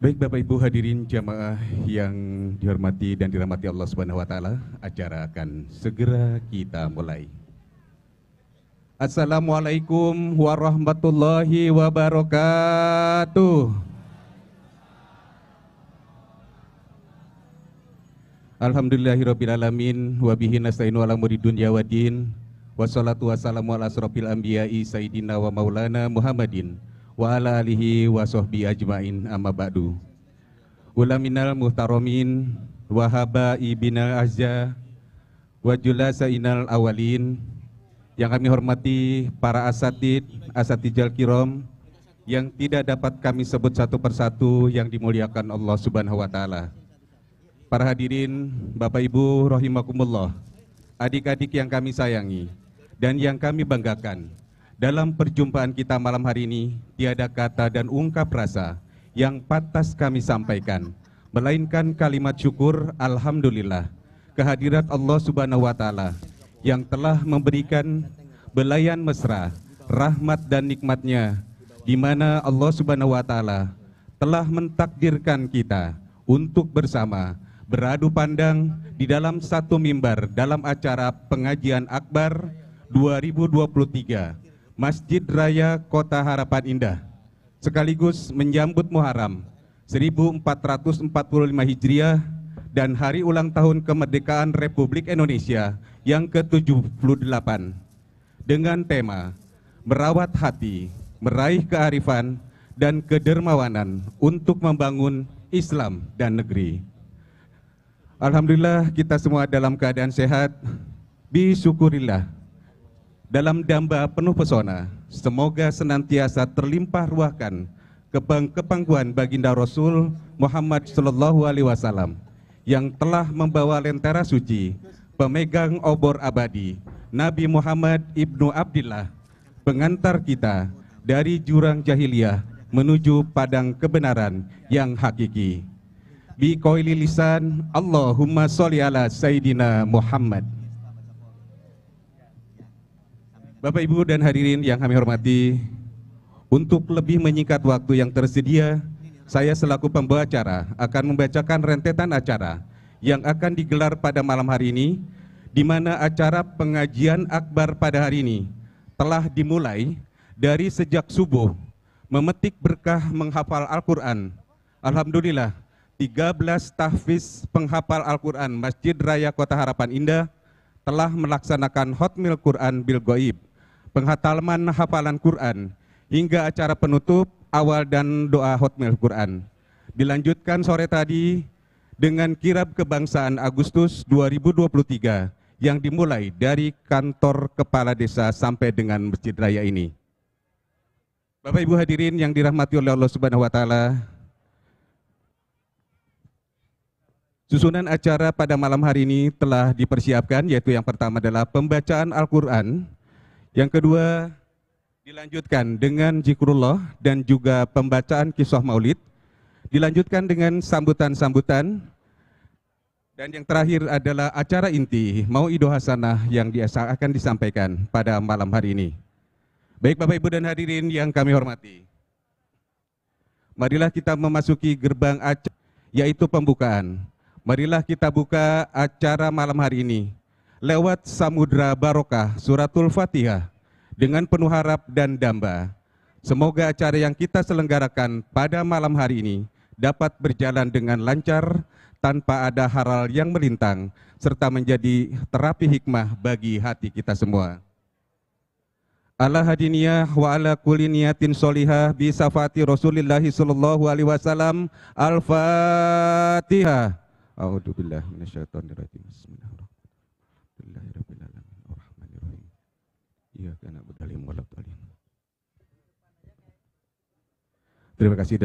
Baik Bapak Ibu hadirin jamaah yang dihormati dan dirahmati Allah Subhanahu wa taala, acara akan segera kita mulai. Assalamualaikum warahmatullahi wabarakatuh. Alhamdulillahirabbil alamin wa bihi nasta'inu ala umuri dunya waddin. Wassalatu wassalamu ala asrofil anbiya'i sayyidina wa maulana Muhammadin wa ala alihi wa sahbi ajmain amma ba'du ulaminal muhtaramin wa habai binal azza wa inal awalin yang kami hormati para asatid asatijal kiram yang tidak dapat kami sebut satu persatu yang dimuliakan Allah Subhanahu wa taala. Para hadirin, Bapak Ibu rahimakumullah, adik-adik yang kami sayangi dan yang kami banggakan. Dalam perjumpaan kita malam hari ini, tiada kata dan ungkap rasa yang pantas kami sampaikan, melainkan kalimat syukur Alhamdulillah kehadirat Allah Subhanahu wa Ta'ala yang telah memberikan belayan mesra, rahmat dan nikmatnya di mana Allah Subhanahu wa Ta'ala telah mentakdirkan kita untuk bersama beradu pandang di dalam satu mimbar dalam acara pengajian akbar 2023 Masjid Raya Kota Harapan Indah, sekaligus menyambut Muharram 1445 Hijriah dan hari ulang tahun kemerdekaan Republik Indonesia yang ke-78 dengan tema Merawat Hati, Meraih Kearifan, dan Kedermawanan untuk membangun Islam dan negeri. Alhamdulillah kita semua dalam keadaan sehat. Bisyukurillah dalam damba penuh pesona. Semoga senantiasa terlimpah ruahkan kebang kepangkuan baginda Rasul Muhammad Shallallahu Alaihi Wasallam yang telah membawa lentera suci pemegang obor abadi Nabi Muhammad ibnu Abdullah pengantar kita dari jurang jahiliyah menuju padang kebenaran yang hakiki. Bi lisan Allahumma sholli ala Sayyidina Muhammad. Bapak Ibu dan hadirin yang kami hormati, untuk lebih menyingkat waktu yang tersedia, saya selaku pembawa acara akan membacakan rentetan acara yang akan digelar pada malam hari ini, di mana acara pengajian akbar pada hari ini telah dimulai dari sejak subuh, memetik berkah menghafal Al-Quran. Alhamdulillah, 13 tahfiz penghafal Al-Quran Masjid Raya Kota Harapan Indah telah melaksanakan Hotmil Quran Bil Goib penghataman hafalan Quran, hingga acara penutup, awal dan doa hotmail Quran. Dilanjutkan sore tadi dengan kirab kebangsaan Agustus 2023 yang dimulai dari kantor kepala desa sampai dengan Masjid Raya ini. Bapak Ibu hadirin yang dirahmati oleh Allah Subhanahu wa taala, Susunan acara pada malam hari ini telah dipersiapkan, yaitu yang pertama adalah pembacaan Al-Quran yang kedua, dilanjutkan dengan zikrullah dan juga pembacaan kisah maulid. Dilanjutkan dengan sambutan-sambutan. Dan yang terakhir adalah acara inti mau Hasanah yang akan disampaikan pada malam hari ini. Baik Bapak Ibu dan hadirin yang kami hormati. Marilah kita memasuki gerbang acara yaitu pembukaan. Marilah kita buka acara malam hari ini lewat Samudra Barokah Suratul Fatihah dengan penuh harap dan damba. Semoga acara yang kita selenggarakan pada malam hari ini dapat berjalan dengan lancar tanpa ada haral yang melintang serta menjadi terapi hikmah bagi hati kita semua. Ala hadiniyah wa ala kulli niyatin sholihah bi safati Rasulillah sallallahu alaihi wasallam. Al-Fatihah. A'udzubillahi billahi minasyaitonir rajim. Bismillahirrahmanirrahim. Terima kasih.